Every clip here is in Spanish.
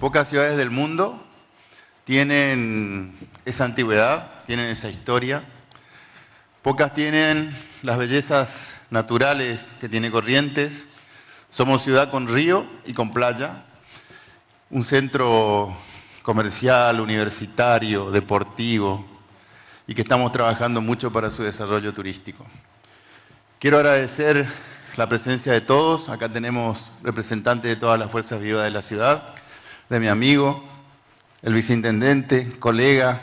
Pocas ciudades del mundo tienen esa antigüedad, tienen esa historia. Pocas tienen las bellezas naturales que tiene Corrientes. Somos ciudad con río y con playa, un centro comercial, universitario, deportivo, y que estamos trabajando mucho para su desarrollo turístico. Quiero agradecer la presencia de todos. Acá tenemos representantes de todas las fuerzas vivas de la ciudad de mi amigo, el viceintendente, colega,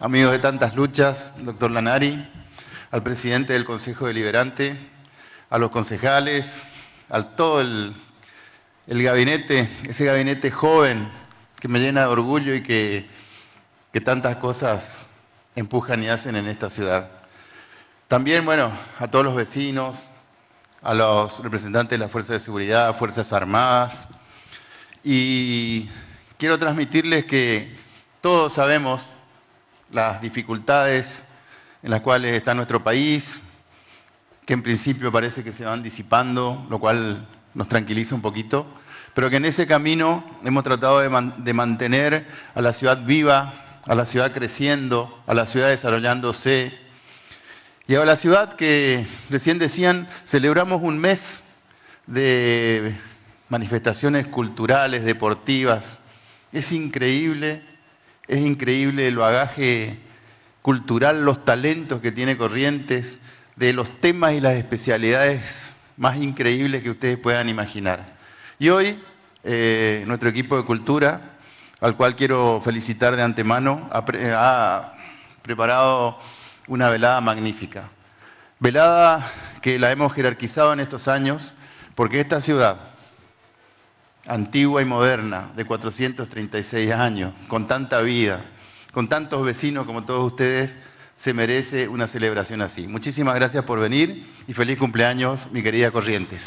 amigos de tantas luchas, doctor Lanari, al presidente del Consejo Deliberante, a los concejales, a todo el, gabinete, ese gabinete joven que me llena de orgullo y que, que tantas cosas empujan y hacen en esta ciudad. También, bueno, a todos los vecinos, a los representantes de las fuerzas de Seguridad, Fuerzas Armadas, y quiero transmitirles que todos sabemos las dificultades en las cuales está nuestro país, que en principio parece que se van disipando, lo cual nos tranquiliza un poquito, pero que en ese camino hemos tratado de, mantener a la ciudad viva, a la ciudad creciendo, a la ciudad desarrollándose. Y a la ciudad que recién decían, celebramos un mes de manifestaciones culturales, deportivas. Es increíble, es increíble el bagaje cultural, los talentos que tiene Corrientes, de los temas y las especialidades más increíbles que ustedes puedan imaginar. Y hoy, eh, nuestro equipo de cultura, al cual quiero felicitar de antemano, ha, ha preparado una velada magnífica. Velada que la hemos jerarquizado en estos años, porque esta ciudad, antigua y moderna, de 436 años, con tanta vida, con tantos vecinos como todos ustedes, se merece una celebración así. Muchísimas gracias por venir y feliz cumpleaños, mi querida Corrientes.